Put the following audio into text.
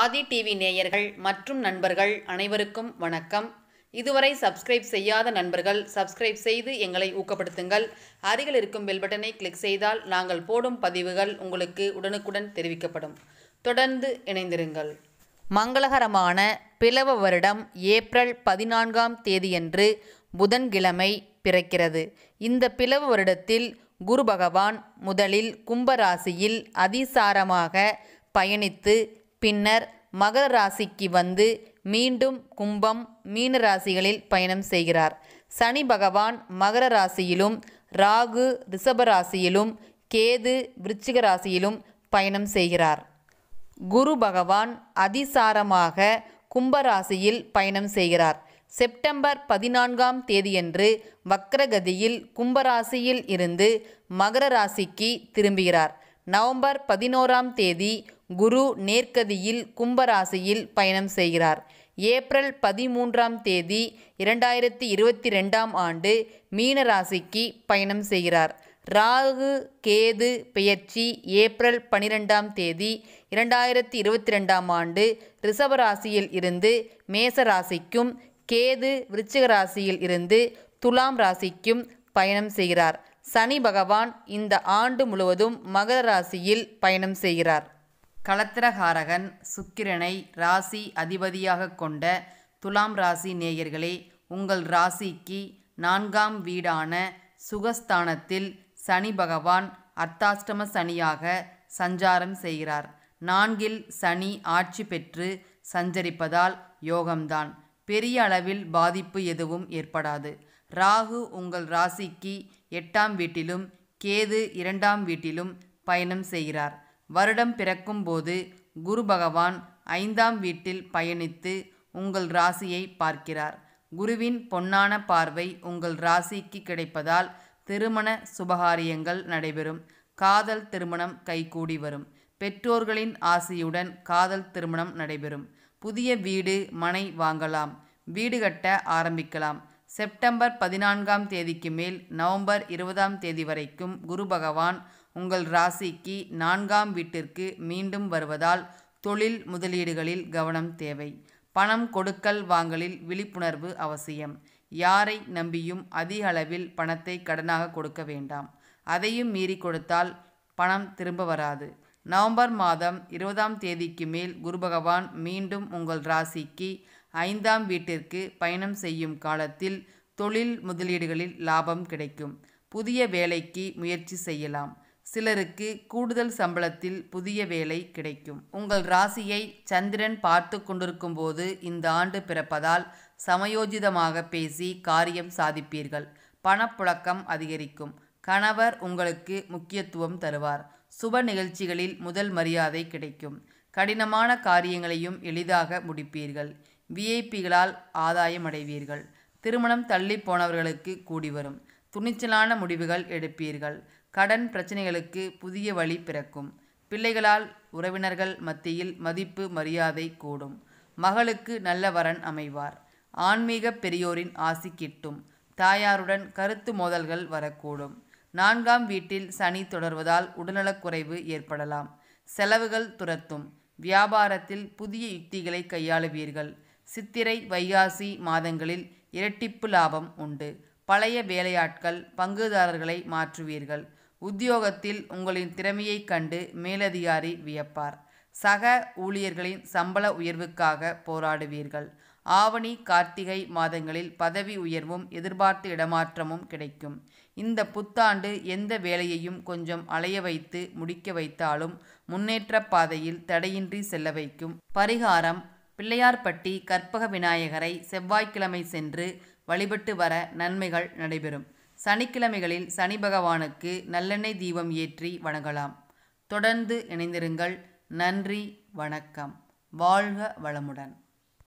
ஆதி TV நேயர்கள் மற்றும் நண்பர்கள் அனைவருக்கும் வணக்கம் இதுவரை சப்ஸ்கிரைப் செய்யாத நண்பர்கள் சப்ஸ்கிரைப் செய்து எங்களை ஊக்கப்படுத்துங்கள் அருகில் இருக்கும் பெல் பட்டனை கிளிக் செய்தால் நாங்கள் போடும் பதிவுகள் உங்களுக்கு உடனுக்குடன் தெரிவிக்கப்படும் தொடர்ந்து இணைந்திருங்கள் மங்களகரமான பிளவ வருடம் ஏப்ரல் பதினான்காம் தேதியன்று புதன்கிழமை பிறக்கிறது இந்த பிளவு வருடத்தில் குரு பகவான் முதலில் கும்பராசியில் அதிசாரமாக பயணித்து பின்னர் மகர ராசிக்கு வந்து மீண்டும் கும்பம் மீன ராசிகளில் பயணம் செய்கிறார் சனி பகவான் மகர ராசியிலும் ராகு ரிஷப ராசியிலும் கேது விருச்சிக ராசியிலும் பயணம் செய்கிறார் குரு பகவான் அதிசாரமாக கும்பராசியில் பயணம் செய்கிறார் செப்டம்பர் பதினான்காம் தேதியன்று வக்ரகதியில் கும்பராசியில் இருந்து மகர ராசிக்கு திரும்புகிறார் நவம்பர் பதினோராம் தேதி குரு நேர்கதியில் கும்பராசியில் பயணம் செய்கிறார் ஏப்ரல் பதிமூன்றாம் தேதி இரண்டாயிரத்தி இருபத்தி ரெண்டாம் ஆண்டு மீனராசிக்கு பயணம் செய்கிறார் ராகு கேது பெயர்ச்சி ஏப்ரல் பனிரெண்டாம் தேதி இரண்டாயிரத்தி இருபத்தி ரெண்டாம் ஆண்டு ரிஷபராசியில் இருந்து மேசராசிக்கும் கேது விருச்சிகராசியில் ராசியில் இருந்து துலாம் ராசிக்கும் பயணம் செய்கிறார் சனி பகவான் இந்த ஆண்டு முழுவதும் மகர ராசியில் பயணம் செய்கிறார் களத்திரகாரகன் சுக்கிரனை ராசி அதிபதியாக கொண்ட துலாம் ராசி நேயர்களே உங்கள் ராசிக்கு நான்காம் வீடான சுகஸ்தானத்தில் சனி பகவான் அர்த்தாஷ்டம சனியாக சஞ்சாரம் செய்கிறார் நான்கில் சனி ஆட்சி பெற்று சஞ்சரிப்பதால் யோகம்தான் பெரிய அளவில் பாதிப்பு எதுவும் ஏற்படாது ராகு உங்கள் ராசிக்கு எட்டாம் வீட்டிலும் கேது இரண்டாம் வீட்டிலும் பயணம் செய்கிறார் வருடம் பிறக்கும்போது குரு பகவான் ஐந்தாம் வீட்டில் பயணித்து உங்கள் ராசியை பார்க்கிறார் குருவின் பொன்னான பார்வை உங்கள் ராசிக்கு கிடைப்பதால் திருமண சுபகாரியங்கள் நடைபெறும் காதல் திருமணம் கைகூடி வரும் பெற்றோர்களின் ஆசையுடன் காதல் திருமணம் நடைபெறும் புதிய வீடு மனை வாங்கலாம் வீடு கட்ட ஆரம்பிக்கலாம் செப்டம்பர் பதினான்காம் தேதிக்கு மேல் நவம்பர் இருபதாம் தேதி வரைக்கும் குரு பகவான் உங்கள் ராசிக்கு நான்காம் வீட்டிற்கு மீண்டும் வருவதால் தொழில் முதலீடுகளில் கவனம் தேவை பணம் கொடுக்கல் வாங்கலில் விழிப்புணர்வு அவசியம் யாரை நம்பியும் அதிக அளவில் பணத்தை கடனாக கொடுக்க வேண்டாம் அதையும் மீறி கொடுத்தால் பணம் திரும்ப வராது நவம்பர் மாதம் இருபதாம் தேதிக்கு மேல் குரு பகவான் மீண்டும் உங்கள் ராசிக்கு ஐந்தாம் வீட்டிற்கு பயணம் செய்யும் காலத்தில் தொழில் முதலீடுகளில் லாபம் கிடைக்கும் புதிய வேலைக்கு முயற்சி செய்யலாம் சிலருக்கு கூடுதல் சம்பளத்தில் புதிய வேலை கிடைக்கும் உங்கள் ராசியை சந்திரன் பார்த்து கொண்டிருக்கும் போது இந்த ஆண்டு பிறப்பதால் சமயோஜிதமாக பேசி காரியம் சாதிப்பீர்கள் பணப்புழக்கம் அதிகரிக்கும் கணவர் உங்களுக்கு முக்கியத்துவம் தருவார் சுப நிகழ்ச்சிகளில் முதல் மரியாதை கிடைக்கும் கடினமான காரியங்களையும் எளிதாக முடிப்பீர்கள் விஐபிகளால் ஆதாயம் அடைவீர்கள் திருமணம் தள்ளி போனவர்களுக்கு கூடி வரும் துணிச்சலான முடிவுகள் எடுப்பீர்கள் கடன் பிரச்சனைகளுக்கு புதிய வழி பிறக்கும் பிள்ளைகளால் உறவினர்கள் மத்தியில் மதிப்பு மரியாதை கூடும் மகளுக்கு நல்ல வரன் அமைவார் ஆன்மீக பெரியோரின் ஆசி கிட்டும் தாயாருடன் கருத்து மோதல்கள் வரக்கூடும் நான்காம் வீட்டில் சனி தொடர்வதால் உடல்நலக்குறைவு ஏற்படலாம் செலவுகள் துரத்தும் வியாபாரத்தில் புதிய யுக்திகளை கையாளுவீர்கள் சித்திரை வைகாசி மாதங்களில் இரட்டிப்பு லாபம் உண்டு பழைய வேலையாட்கள் பங்குதாரர்களை மாற்றுவீர்கள் உத்தியோகத்தில் உங்களின் திறமையைக் கண்டு மேலதிகாரி வியப்பார் சக ஊழியர்களின் சம்பள உயர்வுக்காக போராடுவீர்கள் ஆவணி கார்த்திகை மாதங்களில் பதவி உயர்வும் எதிர்பார்த்து இடமாற்றமும் கிடைக்கும் இந்த புத்தாண்டு எந்த வேலையையும் கொஞ்சம் அலைய வைத்து முடிக்க வைத்தாலும் முன்னேற்ற பாதையில் தடையின்றி செல்ல வைக்கும் பரிகாரம் பிள்ளையார்பட்டி கற்பக விநாயகரை செவ்வாய்க்கிழமை சென்று வழிபட்டு வர நன்மைகள் நடைபெறும் சனிக்கிழமைகளில் சனி பகவானுக்கு நல்லெண்ணெய் தீபம் ஏற்றி வணங்கலாம் தொடர்ந்து இணைந்திருங்கள் நன்றி வணக்கம் வாழ்க வளமுடன்